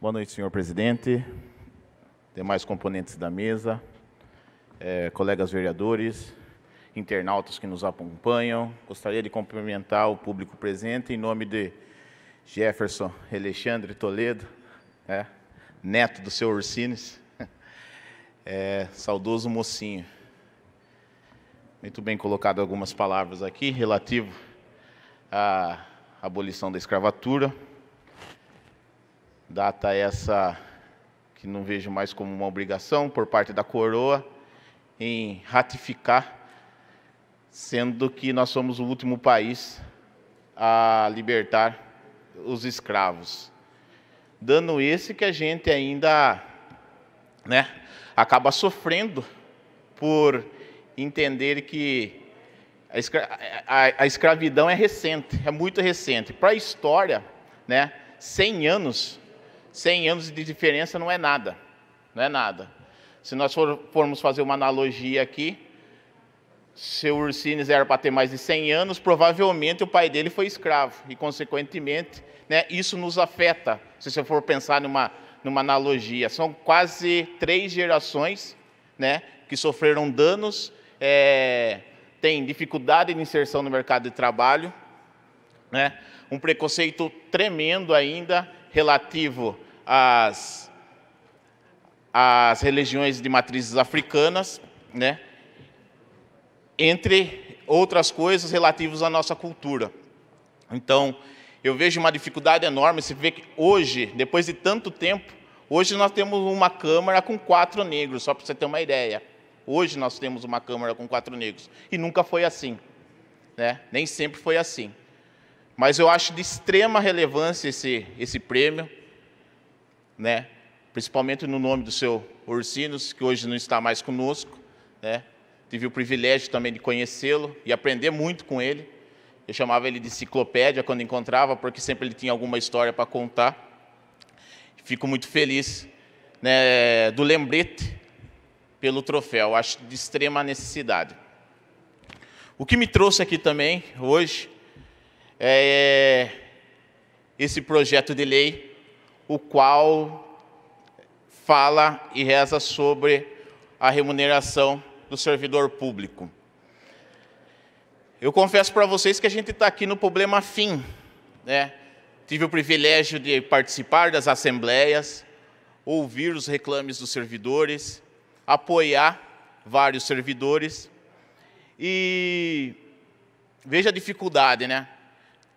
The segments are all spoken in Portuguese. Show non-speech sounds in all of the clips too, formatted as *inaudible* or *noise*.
Boa noite, senhor presidente, demais componentes da mesa, é, colegas vereadores, internautas que nos acompanham. Gostaria de cumprimentar o público presente em nome de Jefferson Alexandre Toledo, é, neto do seu Ursines, *laughs* é, saudoso mocinho muito bem colocado algumas palavras aqui relativo à abolição da escravatura. Data essa que não vejo mais como uma obrigação por parte da coroa em ratificar, sendo que nós somos o último país a libertar os escravos. Dando esse que a gente ainda né, acaba sofrendo por entender que a, escra a, a escravidão é recente, é muito recente. Para a história, né, 100 anos, 100 anos de diferença não é nada, não é nada. Se nós for, formos fazer uma analogia aqui, se o Ursines era para ter mais de 100 anos, provavelmente o pai dele foi escravo e, consequentemente, né, isso nos afeta. Se você for pensar numa, numa analogia, são quase três gerações né, que sofreram danos é, tem dificuldade de inserção no mercado de trabalho, né? um preconceito tremendo ainda relativo às, às religiões de matrizes africanas, né? entre outras coisas relativas à nossa cultura. Então, eu vejo uma dificuldade enorme. Se vê que hoje, depois de tanto tempo, hoje nós temos uma Câmara com quatro negros, só para você ter uma ideia. Hoje nós temos uma Câmara com quatro negros. E nunca foi assim. Né? Nem sempre foi assim. Mas eu acho de extrema relevância esse, esse prêmio, né? principalmente no nome do seu Ursinos, que hoje não está mais conosco. Né? Tive o privilégio também de conhecê-lo e aprender muito com ele. Eu chamava ele de enciclopédia quando encontrava, porque sempre ele tinha alguma história para contar. Fico muito feliz né, do lembrete pelo troféu. Acho de extrema necessidade. O que me trouxe aqui também hoje é esse projeto de lei, o qual fala e reza sobre a remuneração do servidor público. Eu confesso para vocês que a gente está aqui no problema fim. Né? Tive o privilégio de participar das assembleias, ouvir os reclames dos servidores, apoiar vários servidores. E veja a dificuldade, né?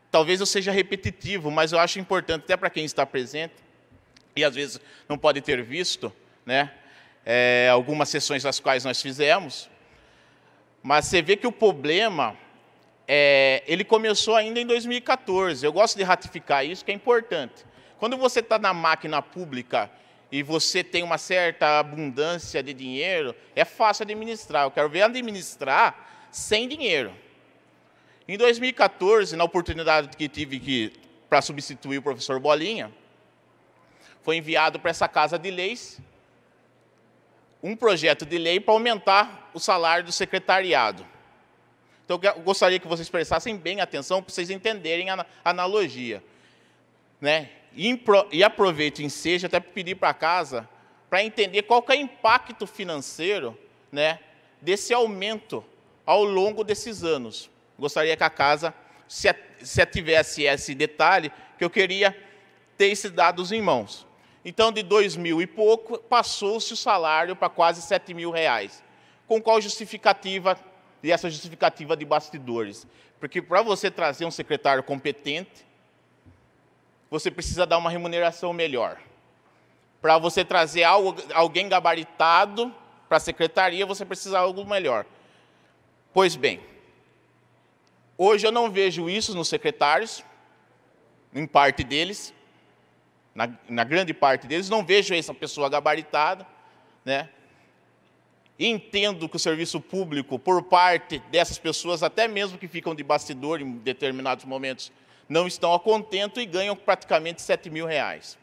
Talvez eu seja repetitivo, mas eu acho importante até para quem está presente e às vezes não pode ter visto, né? É, algumas sessões das quais nós fizemos, mas você vê que o problema é, ele começou ainda em 2014. Eu gosto de ratificar isso, que é importante. Quando você está na máquina pública e você tem uma certa abundância de dinheiro, é fácil administrar. Eu quero ver administrar sem dinheiro. Em 2014, na oportunidade que tive que para substituir o professor Bolinha, foi enviado para essa casa de leis um projeto de lei para aumentar o salário do secretariado. Então, eu gostaria que vocês prestassem bem atenção para vocês entenderem a analogia. Né? e aproveite em seja até pedir para casa para entender qual que é o impacto financeiro, né, desse aumento ao longo desses anos. Gostaria que a casa se, se tivesse esse detalhe que eu queria ter esses dados em mãos. Então, de dois mil e pouco, passou-se o salário para quase sete mil reais. Com qual justificativa? E essa justificativa de bastidores. Porque para você trazer um secretário competente, você precisa dar uma remuneração melhor. Para você trazer algo, alguém gabaritado para a secretaria, você precisa de algo melhor. Pois bem, hoje eu não vejo isso nos secretários, em parte deles, na, na grande parte deles, não vejo essa pessoa gabaritada, né? Entendo que o serviço público, por parte dessas pessoas, até mesmo que ficam de bastidor em determinados momentos, não estão a contento e ganham praticamente 7 mil reais.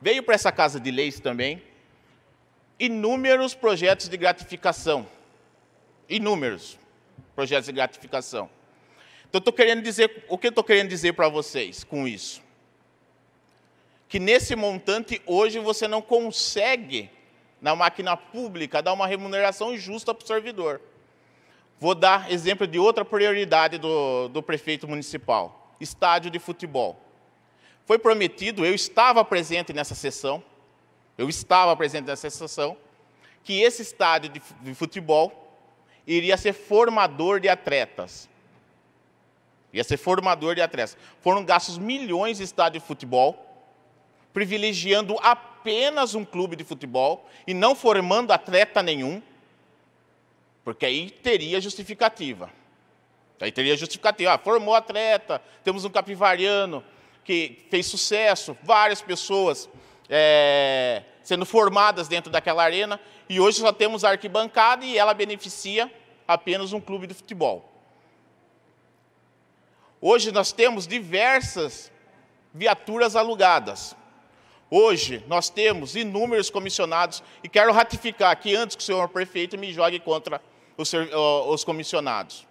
Veio para essa casa de leis também inúmeros projetos de gratificação. Inúmeros projetos de gratificação. Então, querendo dizer, o que eu estou querendo dizer para vocês com isso? Que nesse montante, hoje, você não consegue, na máquina pública, dar uma remuneração justa para o servidor. Vou dar exemplo de outra prioridade do, do prefeito municipal estádio de futebol. Foi prometido, eu estava presente nessa sessão, eu estava presente nessa sessão, que esse estádio de futebol iria ser formador de atletas. Ia ser formador de atletas. Foram gastos milhões de estádio de futebol, privilegiando apenas um clube de futebol e não formando atleta nenhum, porque aí teria justificativa. Aí teria justificativa. Ah, formou atleta, temos um capivariano que fez sucesso, várias pessoas é, sendo formadas dentro daquela arena, e hoje só temos a arquibancada e ela beneficia apenas um clube de futebol. Hoje nós temos diversas viaturas alugadas. Hoje nós temos inúmeros comissionados e quero ratificar que antes que o senhor prefeito me jogue contra os comissionados.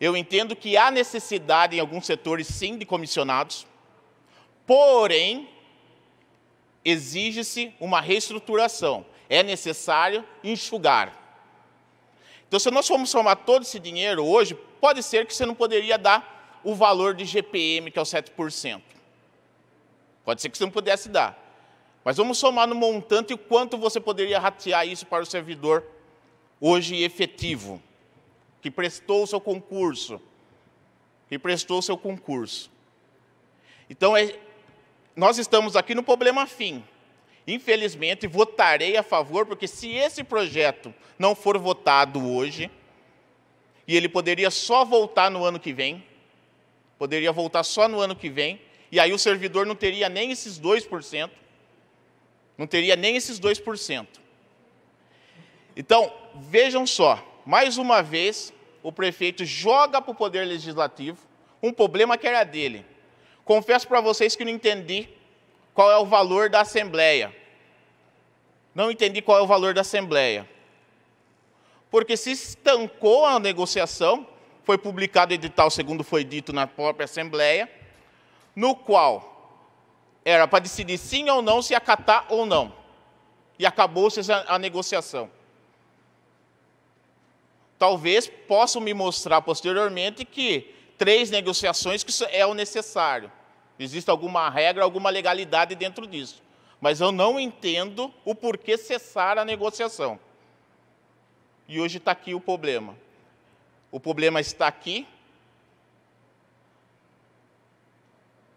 Eu entendo que há necessidade em alguns setores, sim, de comissionados, porém, exige-se uma reestruturação. É necessário enxugar. Então, se nós formos somar todo esse dinheiro hoje, pode ser que você não poderia dar o valor de GPM, que é o 7%. Pode ser que você não pudesse dar. Mas vamos somar no montante o quanto você poderia ratear isso para o servidor hoje efetivo que prestou o seu concurso, que prestou o seu concurso. Então, é, nós estamos aqui no problema fim. Infelizmente, votarei a favor, porque se esse projeto não for votado hoje, e ele poderia só voltar no ano que vem, poderia voltar só no ano que vem, e aí o servidor não teria nem esses 2%, não teria nem esses 2%. Então, vejam só, mais uma vez, o prefeito joga para o Poder Legislativo um problema que era dele. Confesso para vocês que não entendi qual é o valor da Assembleia. Não entendi qual é o valor da Assembleia. Porque se estancou a negociação, foi publicado edital, segundo foi dito na própria Assembleia, no qual era para decidir sim ou não, se acatar ou não. E acabou-se a negociação. Talvez possam me mostrar posteriormente que três negociações que é o necessário. Existe alguma regra, alguma legalidade dentro disso. Mas eu não entendo o porquê cessar a negociação. E hoje está aqui o problema. O problema está aqui.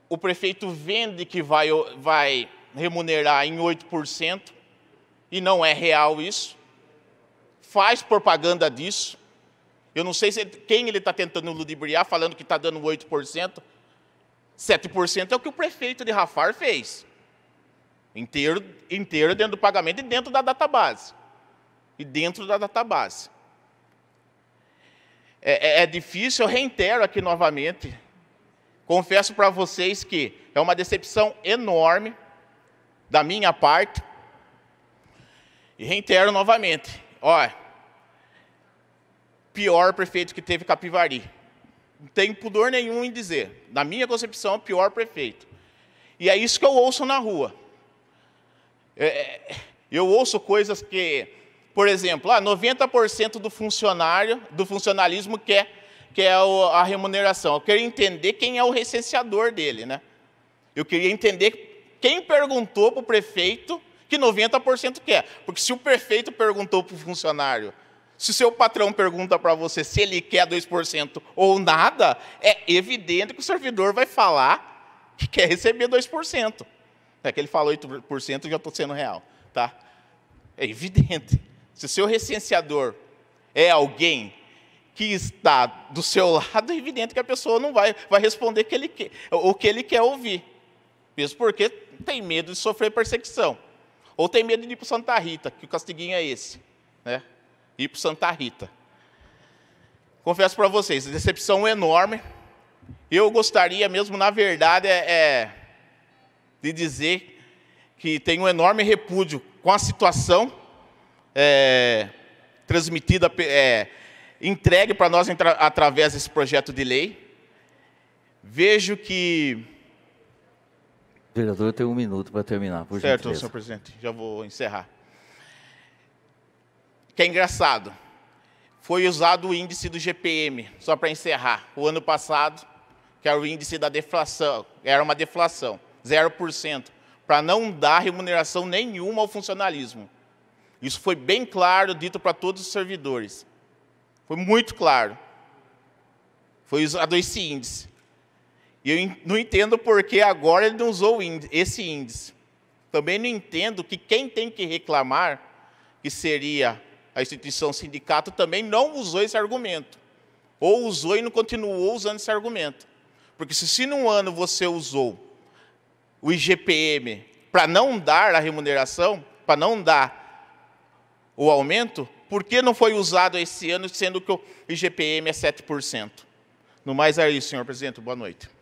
O prefeito vende que vai, vai remunerar em 8%, e não é real isso faz propaganda disso. Eu não sei se ele, quem ele está tentando ludibriar, falando que está dando 8%. 7% é o que o prefeito de Rafar fez. Inteiro, inteiro dentro do pagamento e dentro da database. E dentro da database. É, é, é difícil, eu reitero aqui novamente. Confesso para vocês que é uma decepção enorme da minha parte. E reitero novamente, Ó, pior prefeito que teve Capivari. Não tem pudor nenhum em dizer. Na minha concepção, é pior prefeito. E é isso que eu ouço na rua. É, é eu ouço coisas que, por exemplo, ah, 90% do funcionário, do funcionalismo quer, quer a remuneração. Eu queria entender quem é o recenseador dele, né? Eu queria entender quem perguntou para o prefeito que 90% quer. Porque se o prefeito perguntou para o funcionário, se o seu patrão pergunta para você se ele quer 2% ou nada, é evidente que o servidor vai falar que quer receber 2%. É que ele falou 8% e já estou sendo real. Tá? É evidente. Se o seu recenseador é alguém que está do seu lado, é evidente que a pessoa não vai, vai responder que ele quer, o que ele quer ouvir. Mesmo porque tem medo de sofrer perseguição. Ou tem medo de ir para Santa Rita, que o castiguinho é esse, né? Ir para Santa Rita. Confesso para vocês, decepção é enorme. Eu gostaria mesmo, na verdade, é, é, de dizer que tenho um enorme repúdio com a situação é, transmitida, é, entregue para nós através desse projeto de lei. Vejo que Vereador, eu tenho um minuto para terminar, por Certo, gentileza. senhor presidente, já vou encerrar. Que é engraçado, foi usado o índice do GPM, só para encerrar, o ano passado, que era o índice da deflação, era uma deflação, 0%, para não dar remuneração nenhuma ao funcionalismo. Isso foi bem claro, dito para todos os servidores. Foi muito claro. Foi usado esse índice. E eu não entendo por que agora ele não usou esse índice. Também não entendo que quem tem que reclamar, que seria a instituição sindicato, também não usou esse argumento. Ou usou e não continuou usando esse argumento. Porque se, se num ano você usou o IGPM para não dar a remuneração, para não dar o aumento, por que não foi usado esse ano, sendo que o IGPM é 7%? No mais é isso, senhor presidente. Boa noite.